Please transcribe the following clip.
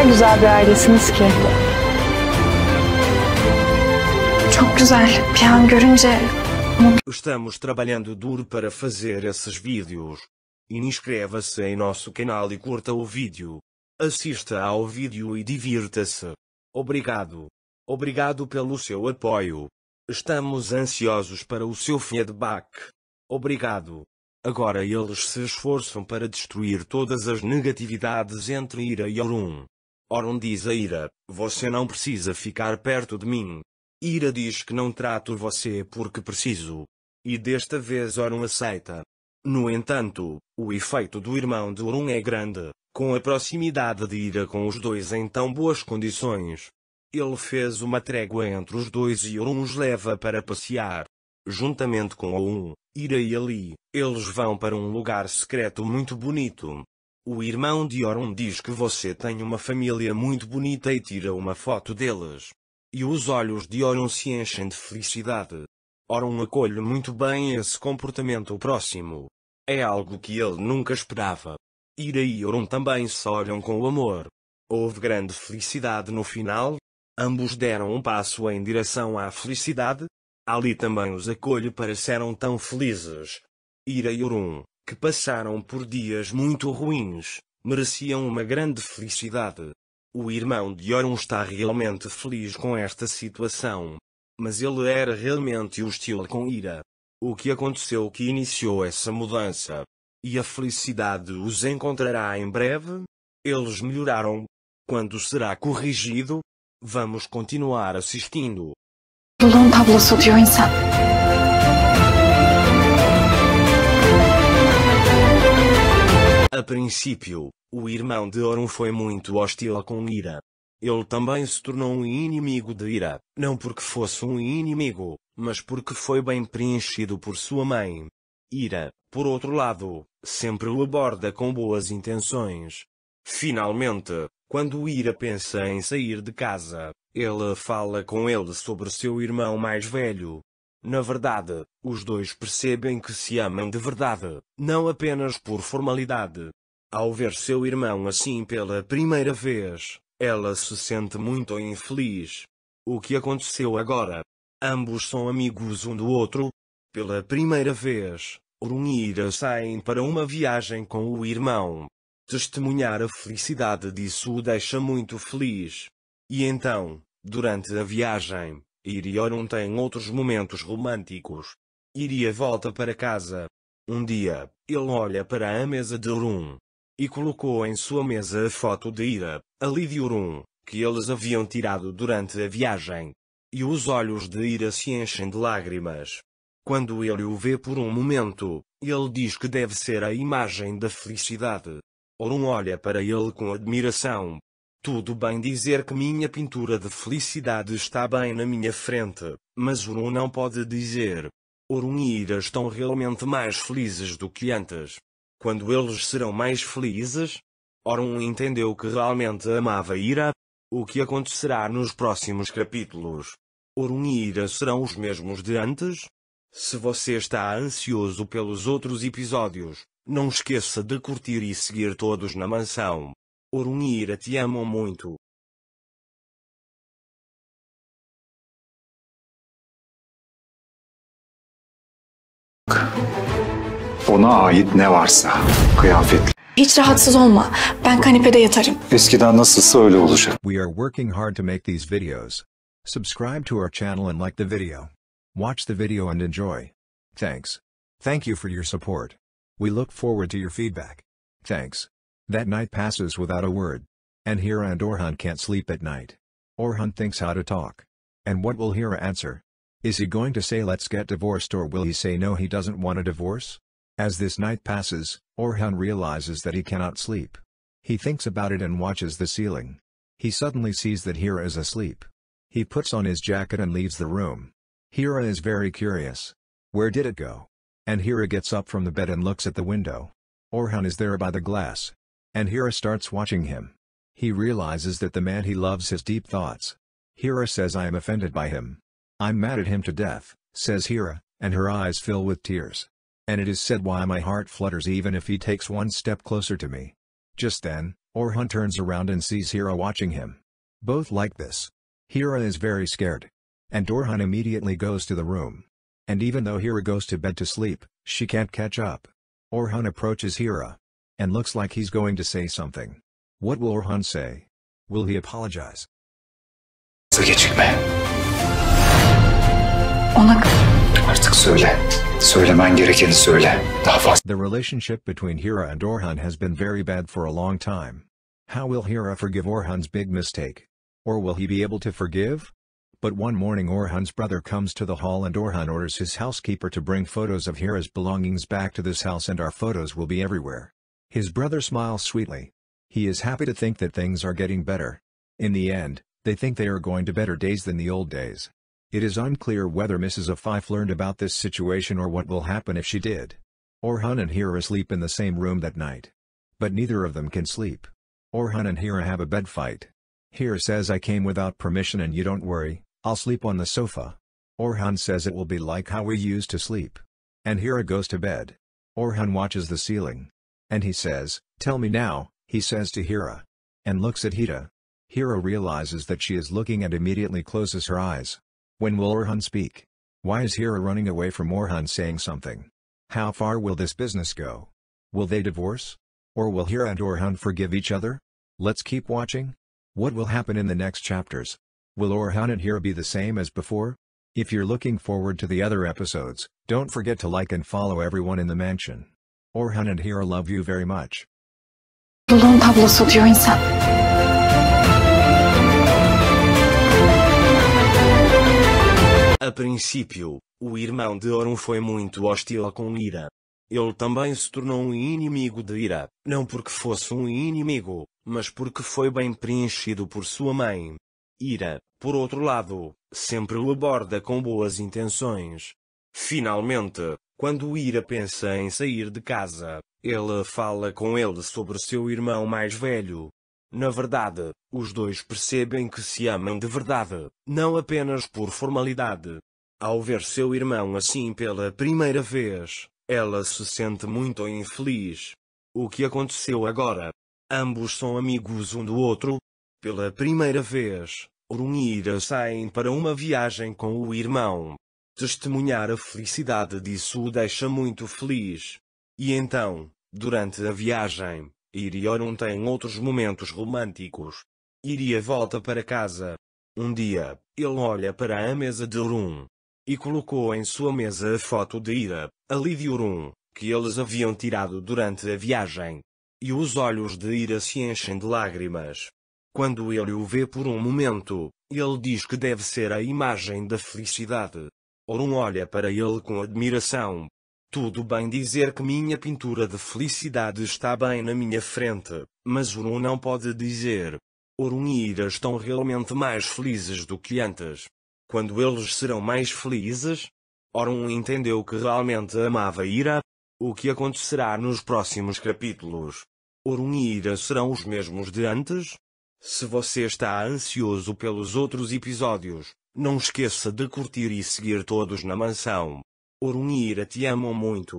kadar güzel bir ailesiniz ki. Çok güzel. Bir an görünce Estamos trabalhando duro para fazer esses vídeos. Inscreva-se em nosso canal e curta o vídeo. Assista ao vídeo e divirta-se. Obrigado. Obrigado pelo seu apoio. Estamos ansiosos para o seu feedback. Obrigado. Agora eles se esforçam para destruir todas as negatividades entre Ira e Orun. Oron diz a Ira, você não precisa ficar perto de mim. Ira diz que não trato você porque preciso. E desta vez Oron aceita. No entanto, o efeito do irmão de Oron é grande, com a proximidade de Ira com os dois em tão boas condições. Ele fez uma trégua entre os dois e Oron os leva para passear. Juntamente com Oron, Ira e Ali, eles vão para um lugar secreto muito bonito. O irmão de Orun diz que você tem uma família muito bonita e tira uma foto deles. E os olhos de Orun se enchem de felicidade. Orun acolhe muito bem esse comportamento próximo. É algo que ele nunca esperava. Ira e Orun também se olham com amor. Houve grande felicidade no final. Ambos deram um passo em direção à felicidade. Ali também os acolhe para serem tão felizes. Ira e Orun que passaram por dias muito ruins, mereciam uma grande felicidade. O irmão de Orion está realmente feliz com esta situação. Mas ele era realmente hostil com ira. O que aconteceu que iniciou essa mudança? E a felicidade os encontrará em breve? Eles melhoraram. Quando será corrigido? Vamos continuar assistindo. Lulun tablosu diyor insan. princípio, o irmão de Oron foi muito hostil com Ira. Ele também se tornou um inimigo de Ira, não porque fosse um inimigo, mas porque foi bem preenchido por sua mãe. Ira, por outro lado, sempre o aborda com boas intenções. Finalmente, quando Ira pensa em sair de casa, ela fala com ele sobre seu irmão mais velho. Na verdade, os dois percebem que se amam de verdade, não apenas por formalidade. Ao ver seu irmão assim pela primeira vez, ela se sente muito infeliz. O que aconteceu agora? Ambos são amigos um do outro. Pela primeira vez, Orunira saem para uma viagem com o irmão. Testemunhar a felicidade disso o deixa muito feliz. E então, durante a viagem, Iriorum tem outros momentos românticos. Iria volta para casa. Um dia, ele olha para a mesa de Rum, e colocou em sua mesa a foto de Ira, a Lidiorum, que eles haviam tirado durante a viagem. E os olhos de Ira se enchem de lágrimas. Quando ele o vê por um momento, ele diz que deve ser a imagem da felicidade. Orun olha para ele com admiração. Tudo bem dizer que minha pintura de felicidade está bem na minha frente, mas Orun não pode dizer. Orun e Ira estão realmente mais felizes do que antes quando eles serão mais felizes? Orun entendeu que realmente amava Ira. O que acontecerá nos próximos capítulos? Orun e Ira serão os mesmos de antes? Se você está ansioso pelos outros episódios, não esqueça de curtir e seguir todos na mansão. Orun e Ira te amam muito. ona ait ne varsa kıyafetli. Hiç rahatsız olma. Ben kanepede yatarım. Eskiden nasılsa öyle olacak. We are working hard to make these videos. Subscribe to our channel and like the video. Watch the video and enjoy. Thanks. Thank you for your support. We look forward to your feedback. Thanks. That night passes without a word. And Hira and Orhan can't sleep at night. Orhan thinks how to talk. And what will Hira answer? Is he going to say let's get divorced or will he say no he doesn't want a divorce? As this night passes, Orhan realizes that he cannot sleep. He thinks about it and watches the ceiling. He suddenly sees that Hira is asleep. He puts on his jacket and leaves the room. Hira is very curious. Where did it go? And Hira gets up from the bed and looks at the window. Orhan is there by the glass. And Hira starts watching him. He realizes that the man he loves has deep thoughts. Hira says I am offended by him. I'm mad at him to death, says Hira, and her eyes fill with tears and it is said why my heart flutters even if he takes one step closer to me. Just then, Orhan turns around and sees Hira watching him. Both like this. Hira is very scared. And Orhan immediately goes to the room. And even though Hira goes to bed to sleep, she can't catch up. Orhan approaches Hira. And looks like he's going to say something. What will Orhan say? Will he apologize? Artık söyle. Söylemen gerekeni söyle. Daha fazla. The relationship between Hira and Orhan has been very bad for a long time. How will Hira forgive Orhan's big mistake? Or will he be able to forgive? But one morning Orhan's brother comes to the hall and Orhan orders his housekeeper to bring photos of Hira's belongings back to this house and our photos will be everywhere. His brother smiles sweetly. He is happy to think that things are getting better. In the end, they think they are going to better days than the old days. It is unclear whether Mrs. Afife learned about this situation or what will happen if she did. Orhan and Hira sleep in the same room that night. But neither of them can sleep. Orhan and Hira have a bed fight. Hira says I came without permission and you don't worry, I'll sleep on the sofa. Orhan says it will be like how we used to sleep. And Hira goes to bed. Orhan watches the ceiling. And he says, tell me now, he says to Hira. And looks at Hira. Hira realizes that she is looking and immediately closes her eyes. When will Orhan speak? Why is Hira running away from Orhan saying something? How far will this business go? Will they divorce? Or will Hira and Orhan forgive each other? Let's keep watching. What will happen in the next chapters? Will Orhan and Hira be the same as before? If you're looking forward to the other episodes, don't forget to like and follow everyone in the mansion. Orhan and Hira love you very much. Bulun tablosu diyor insan. A princípio, o irmão de Orun foi muito hostil com Ira. Ele também se tornou um inimigo de Ira, não porque fosse um inimigo, mas porque foi bem preenchido por sua mãe. Ira, por outro lado, sempre o aborda com boas intenções. Finalmente, quando Ira pensa em sair de casa, ela fala com ele sobre seu irmão mais velho, na verdade, os dois percebem que se amam de verdade, não apenas por formalidade. Ao ver seu irmão assim pela primeira vez, ela se sente muito infeliz. O que aconteceu agora? Ambos são amigos um do outro. Pela primeira vez, Orunira saem para uma viagem com o irmão. Testemunhar a felicidade disso o deixa muito feliz. E então, durante a viagem, Iria orun tem outros momentos românticos. Iria volta para casa. Um dia, ele olha para a mesa de orun E colocou em sua mesa a foto de Ira, ali de orun que eles haviam tirado durante a viagem. E os olhos de Ira se enchem de lágrimas. Quando ele o vê por um momento, ele diz que deve ser a imagem da felicidade. Orun olha para ele com admiração, tudo bem dizer que minha pintura de felicidade está bem na minha frente, mas Orun não pode dizer. Orun e Ira estão realmente mais felizes do que antes. Quando eles serão mais felizes? Orun entendeu que realmente amava Ira. O que acontecerá nos próximos capítulos? Orun e Ira serão os mesmos de antes? Se você está ansioso pelos outros episódios, não esqueça de curtir e seguir todos na mansão. Orunira te amo muito.